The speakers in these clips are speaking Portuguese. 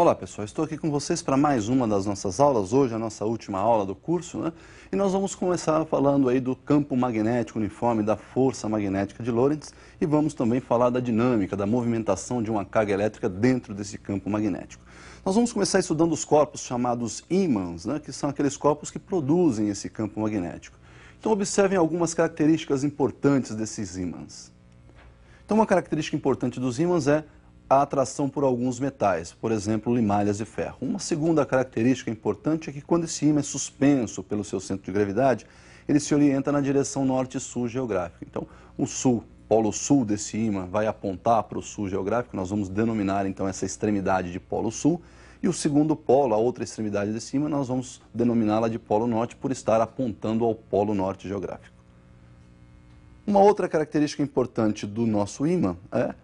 Olá pessoal, estou aqui com vocês para mais uma das nossas aulas, hoje a nossa última aula do curso, né? E nós vamos começar falando aí do campo magnético uniforme da força magnética de Lorentz e vamos também falar da dinâmica, da movimentação de uma carga elétrica dentro desse campo magnético. Nós vamos começar estudando os corpos chamados ímãs, né? Que são aqueles corpos que produzem esse campo magnético. Então observem algumas características importantes desses ímãs. Então uma característica importante dos ímãs é a atração por alguns metais, por exemplo, limalhas e ferro. Uma segunda característica importante é que quando esse ímã é suspenso pelo seu centro de gravidade, ele se orienta na direção norte-sul geográfica. Então, o sul, polo sul desse ímã vai apontar para o sul geográfico, nós vamos denominar então essa extremidade de polo sul, e o segundo polo, a outra extremidade desse ímã, nós vamos denominá-la de polo norte por estar apontando ao polo norte geográfico. Uma outra característica importante do nosso ímã é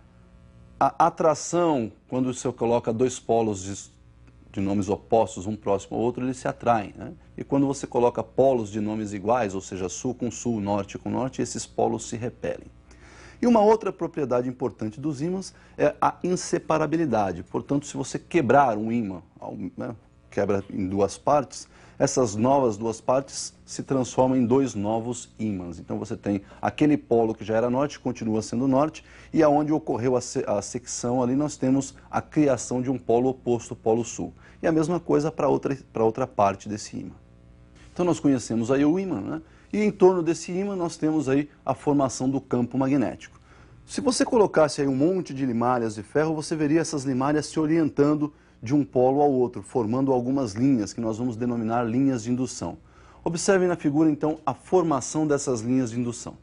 a atração, quando você coloca dois polos de, de nomes opostos, um próximo ao outro, eles se atraem. Né? E quando você coloca polos de nomes iguais, ou seja, sul com sul, norte com norte, esses polos se repelem. E uma outra propriedade importante dos ímãs é a inseparabilidade. Portanto, se você quebrar um ímã, né, quebra em duas partes, essas novas duas partes se transformam em dois novos ímãs. Então você tem aquele polo que já era norte, continua sendo norte, e aonde ocorreu a, se, a secção ali nós temos a criação de um polo oposto, polo sul. E a mesma coisa para outra, outra parte desse ímã. Então nós conhecemos aí o ímã, né? E em torno desse ímã nós temos aí a formação do campo magnético. Se você colocasse aí um monte de limalhas de ferro, você veria essas limalhas se orientando de um polo ao outro, formando algumas linhas que nós vamos denominar linhas de indução. Observem na figura, então, a formação dessas linhas de indução.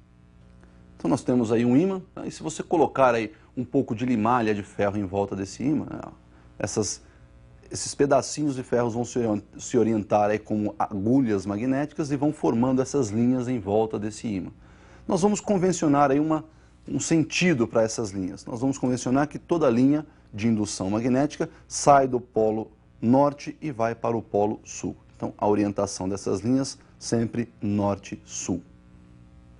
Então nós temos aí um ímã, né? e se você colocar aí um pouco de limalha de ferro em volta desse ímã, né? essas, esses pedacinhos de ferros vão se orientar aí como agulhas magnéticas e vão formando essas linhas em volta desse ímã. Nós vamos convencionar aí uma, um sentido para essas linhas. Nós vamos convencionar que toda linha de indução magnética, sai do polo norte e vai para o polo sul. Então, a orientação dessas linhas sempre norte-sul.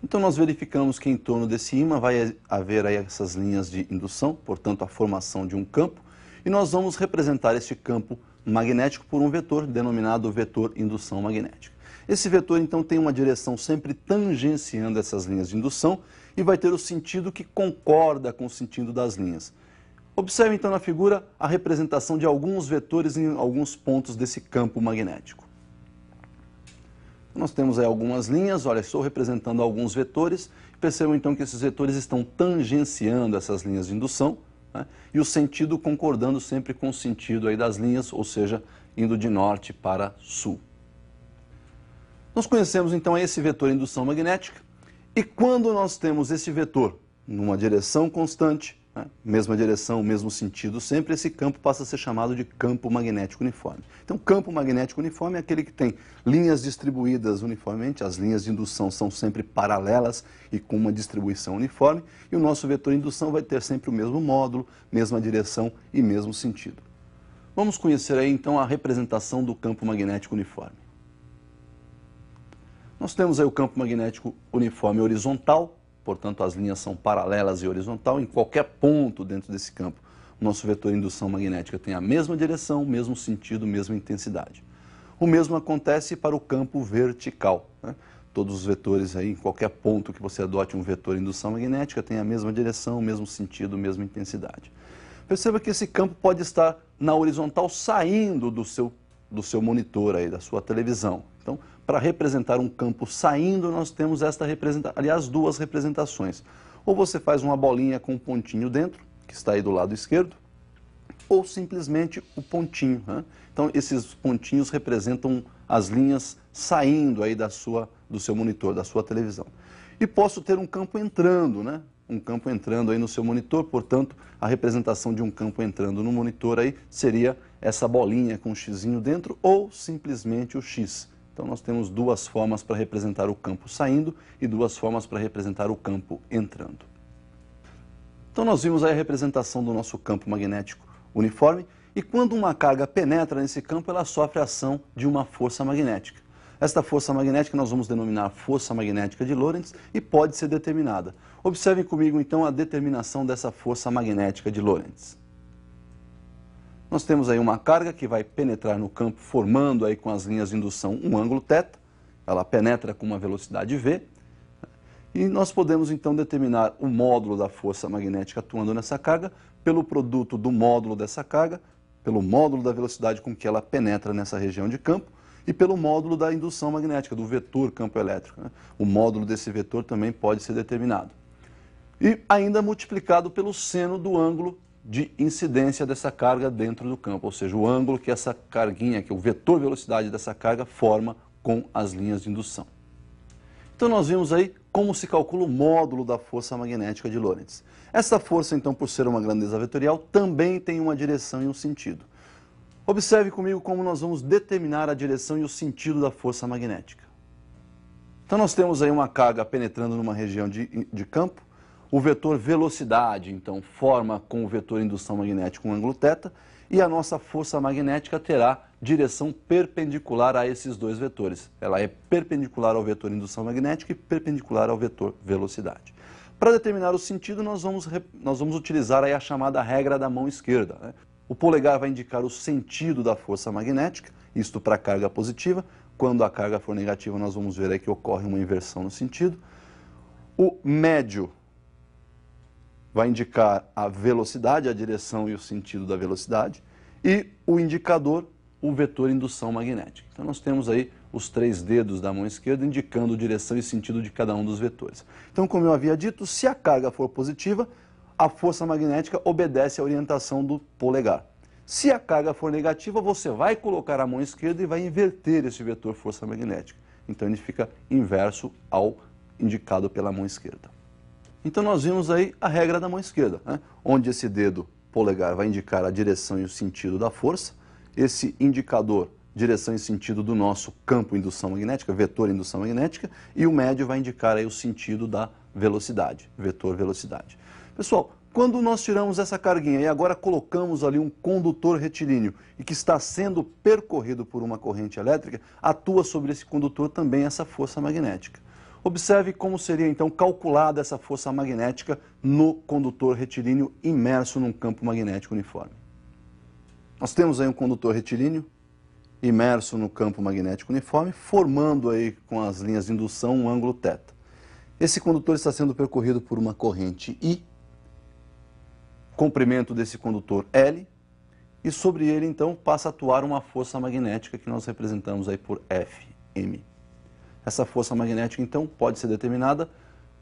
Então, nós verificamos que em torno desse ímã vai haver aí essas linhas de indução, portanto, a formação de um campo, e nós vamos representar este campo magnético por um vetor denominado vetor indução magnética. Esse vetor, então, tem uma direção sempre tangenciando essas linhas de indução e vai ter o sentido que concorda com o sentido das linhas. Observe então na figura a representação de alguns vetores em alguns pontos desse campo magnético. Nós temos aí algumas linhas, olha, estou representando alguns vetores. Percebam então que esses vetores estão tangenciando essas linhas de indução né? e o sentido concordando sempre com o sentido aí das linhas, ou seja, indo de norte para sul. Nós conhecemos então esse vetor indução magnética e quando nós temos esse vetor numa direção constante, né? Mesma direção, mesmo sentido, sempre esse campo passa a ser chamado de campo magnético uniforme. Então, campo magnético uniforme é aquele que tem linhas distribuídas uniformemente, as linhas de indução são sempre paralelas e com uma distribuição uniforme, e o nosso vetor de indução vai ter sempre o mesmo módulo, mesma direção e mesmo sentido. Vamos conhecer aí então a representação do campo magnético uniforme. Nós temos aí o campo magnético uniforme horizontal, portanto as linhas são paralelas e horizontal em qualquer ponto dentro desse campo. Nosso vetor de indução magnética tem a mesma direção, mesmo sentido, mesma intensidade. O mesmo acontece para o campo vertical. Né? Todos os vetores aí, em qualquer ponto que você adote um vetor de indução magnética, tem a mesma direção, mesmo sentido, mesma intensidade. Perceba que esse campo pode estar na horizontal saindo do seu do seu monitor aí, da sua televisão. Então, para representar um campo saindo, nós temos esta representação, aliás, duas representações. Ou você faz uma bolinha com um pontinho dentro, que está aí do lado esquerdo, ou simplesmente o pontinho. Né? Então, esses pontinhos representam as linhas saindo aí da sua, do seu monitor, da sua televisão. E posso ter um campo entrando, né? Um campo entrando aí no seu monitor, portanto, a representação de um campo entrando no monitor aí seria essa bolinha com um xizinho dentro ou simplesmente o x. Então nós temos duas formas para representar o campo saindo e duas formas para representar o campo entrando. Então nós vimos a representação do nosso campo magnético uniforme e quando uma carga penetra nesse campo, ela sofre a ação de uma força magnética. Esta força magnética nós vamos denominar força magnética de Lorentz e pode ser determinada. Observem comigo então a determinação dessa força magnética de Lorentz. Nós temos aí uma carga que vai penetrar no campo, formando aí com as linhas de indução um ângulo θ, ela penetra com uma velocidade v, e nós podemos então determinar o módulo da força magnética atuando nessa carga pelo produto do módulo dessa carga, pelo módulo da velocidade com que ela penetra nessa região de campo e pelo módulo da indução magnética, do vetor campo elétrico. Né? O módulo desse vetor também pode ser determinado. E ainda multiplicado pelo seno do ângulo de incidência dessa carga dentro do campo, ou seja, o ângulo que essa carguinha, que é o vetor velocidade dessa carga, forma com as linhas de indução. Então nós vimos aí como se calcula o módulo da força magnética de Lorentz. Essa força, então, por ser uma grandeza vetorial, também tem uma direção e um sentido. Observe comigo como nós vamos determinar a direção e o sentido da força magnética. Então nós temos aí uma carga penetrando numa região de, de campo, o vetor velocidade, então, forma com o vetor indução magnética um ângulo θ e a nossa força magnética terá direção perpendicular a esses dois vetores. Ela é perpendicular ao vetor indução magnética e perpendicular ao vetor velocidade. Para determinar o sentido, nós vamos, nós vamos utilizar aí a chamada regra da mão esquerda. Né? O polegar vai indicar o sentido da força magnética, isto para a carga positiva. Quando a carga for negativa, nós vamos ver aí que ocorre uma inversão no sentido. O médio vai indicar a velocidade, a direção e o sentido da velocidade, e o indicador, o vetor indução magnética. Então nós temos aí os três dedos da mão esquerda indicando direção e sentido de cada um dos vetores. Então, como eu havia dito, se a carga for positiva, a força magnética obedece à orientação do polegar. Se a carga for negativa, você vai colocar a mão esquerda e vai inverter esse vetor força magnética. Então ele fica inverso ao indicado pela mão esquerda. Então nós vimos aí a regra da mão esquerda, né? onde esse dedo polegar vai indicar a direção e o sentido da força, esse indicador, direção e sentido do nosso campo indução magnética, vetor indução magnética, e o médio vai indicar aí o sentido da velocidade, vetor velocidade. Pessoal, quando nós tiramos essa carguinha e agora colocamos ali um condutor retilíneo e que está sendo percorrido por uma corrente elétrica, atua sobre esse condutor também essa força magnética. Observe como seria então calculada essa força magnética no condutor retilíneo imerso num campo magnético uniforme. Nós temos aí um condutor retilíneo imerso no campo magnético uniforme, formando aí com as linhas de indução um ângulo θ. Esse condutor está sendo percorrido por uma corrente I, comprimento desse condutor L, e sobre ele então passa a atuar uma força magnética que nós representamos aí por Fm. Essa força magnética, então, pode ser determinada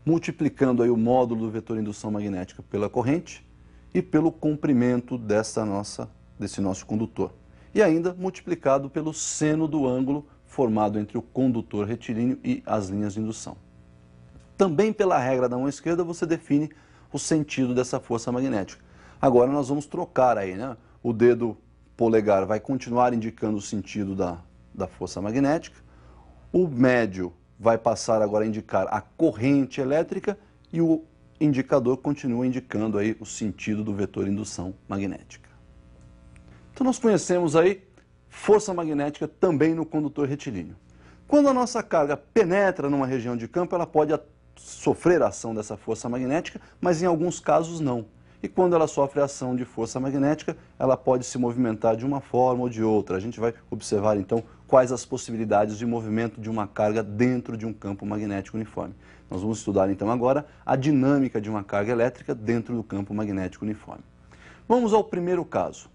multiplicando aí o módulo do vetor indução magnética pela corrente e pelo comprimento dessa nossa, desse nosso condutor. E ainda multiplicado pelo seno do ângulo formado entre o condutor retilíneo e as linhas de indução. Também pela regra da mão esquerda você define o sentido dessa força magnética. Agora nós vamos trocar aí, né? O dedo polegar vai continuar indicando o sentido da, da força magnética o médio vai passar agora a indicar a corrente elétrica e o indicador continua indicando aí o sentido do vetor indução magnética. Então nós conhecemos aí força magnética também no condutor retilíneo. Quando a nossa carga penetra numa região de campo, ela pode sofrer a ação dessa força magnética, mas em alguns casos não. E quando ela sofre a ação de força magnética, ela pode se movimentar de uma forma ou de outra. A gente vai observar então quais as possibilidades de movimento de uma carga dentro de um campo magnético uniforme. Nós vamos estudar então agora a dinâmica de uma carga elétrica dentro do campo magnético uniforme. Vamos ao primeiro caso.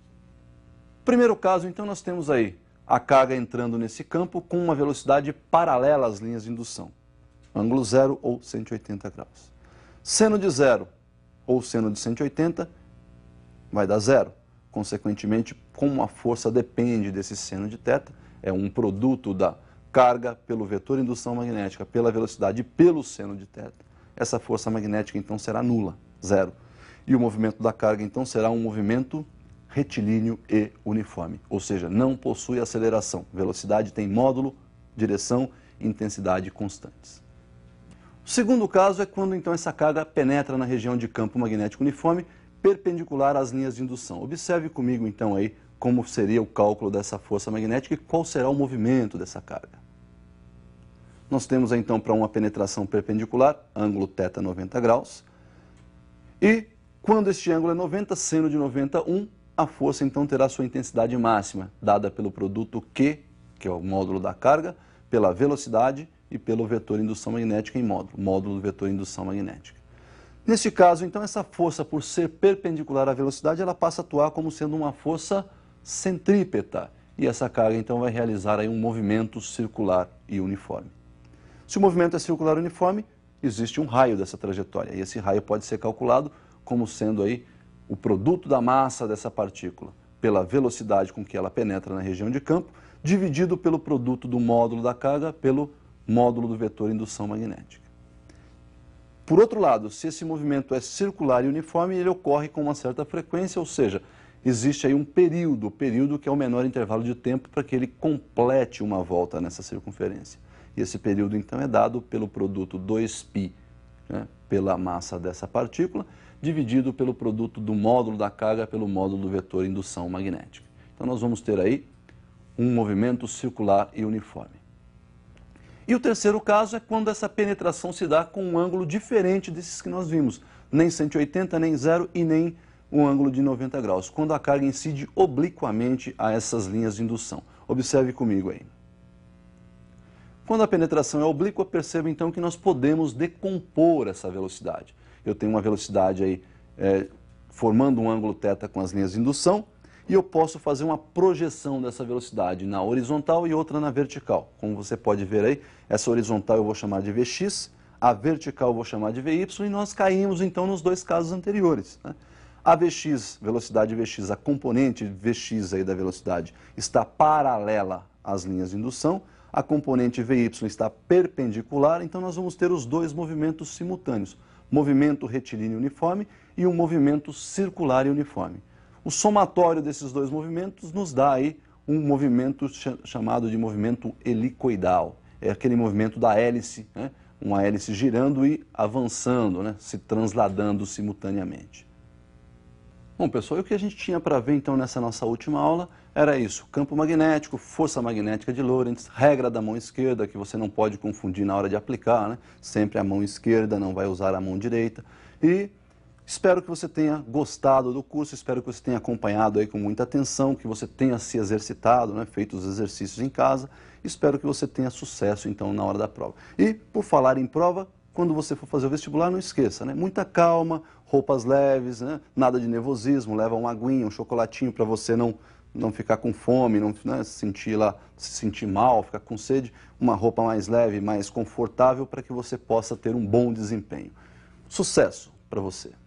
Primeiro caso, então, nós temos aí a carga entrando nesse campo com uma velocidade paralela às linhas de indução, ângulo zero ou 180 graus. Seno de zero ou seno de 180 vai dar zero. Consequentemente, como a força depende desse seno de θ, é um produto da carga pelo vetor indução magnética, pela velocidade e pelo seno de teta, essa força magnética então será nula, zero. E o movimento da carga então será um movimento retilíneo e uniforme, ou seja, não possui aceleração. Velocidade tem módulo, direção e intensidade constantes. O segundo caso é quando então essa carga penetra na região de campo magnético uniforme perpendicular às linhas de indução. Observe comigo então aí como seria o cálculo dessa força magnética e qual será o movimento dessa carga. Nós temos então para uma penetração perpendicular, ângulo θ 90 graus, e quando este ângulo é 90, seno de 91, a força então terá sua intensidade máxima, dada pelo produto Q, que é o módulo da carga, pela velocidade e pelo vetor indução magnética em módulo, módulo do vetor indução magnética. Neste caso, então, essa força, por ser perpendicular à velocidade, ela passa a atuar como sendo uma força centrípeta e essa carga então vai realizar aí um movimento circular e uniforme. Se o movimento é circular uniforme, existe um raio dessa trajetória e esse raio pode ser calculado como sendo aí o produto da massa dessa partícula pela velocidade com que ela penetra na região de campo, dividido pelo produto do módulo da carga pelo módulo do vetor indução magnética. Por outro lado, se esse movimento é circular e uniforme, ele ocorre com uma certa frequência, ou seja, existe aí um período, o período que é o menor intervalo de tempo para que ele complete uma volta nessa circunferência. E esse período, então, é dado pelo produto 2π, né, pela massa dessa partícula, dividido pelo produto do módulo da carga pelo módulo do vetor indução magnética. Então, nós vamos ter aí um movimento circular e uniforme. E o terceiro caso é quando essa penetração se dá com um ângulo diferente desses que nós vimos, nem 180, nem zero e nem um ângulo de 90 graus, quando a carga incide obliquamente a essas linhas de indução. Observe comigo aí. Quando a penetração é oblíqua, perceba então que nós podemos decompor essa velocidade. Eu tenho uma velocidade aí é, formando um ângulo θ com as linhas de indução e eu posso fazer uma projeção dessa velocidade na horizontal e outra na vertical. Como você pode ver aí, essa horizontal eu vou chamar de Vx, a vertical eu vou chamar de Vy e nós caímos então nos dois casos anteriores. Né? A Vx, velocidade Vx, a componente Vx aí da velocidade está paralela às linhas de indução, a componente Vy está perpendicular, então nós vamos ter os dois movimentos simultâneos, movimento retilíneo uniforme e um movimento circular e uniforme. O somatório desses dois movimentos nos dá aí um movimento chamado de movimento helicoidal, é aquele movimento da hélice, né? uma hélice girando e avançando, né? se transladando simultaneamente. Bom, pessoal, e o que a gente tinha para ver então nessa nossa última aula era isso: campo magnético, força magnética de Lorentz, regra da mão esquerda que você não pode confundir na hora de aplicar, né? Sempre a mão esquerda, não vai usar a mão direita. E espero que você tenha gostado do curso, espero que você tenha acompanhado aí com muita atenção, que você tenha se exercitado, né? feito os exercícios em casa. Espero que você tenha sucesso então na hora da prova. E por falar em prova, quando você for fazer o vestibular, não esqueça, né? Muita calma, roupas leves, né? nada de nervosismo, leva uma aguinha, um chocolatinho para você não, não ficar com fome, não né? sentir lá, se sentir mal, ficar com sede, uma roupa mais leve, mais confortável para que você possa ter um bom desempenho. Sucesso para você!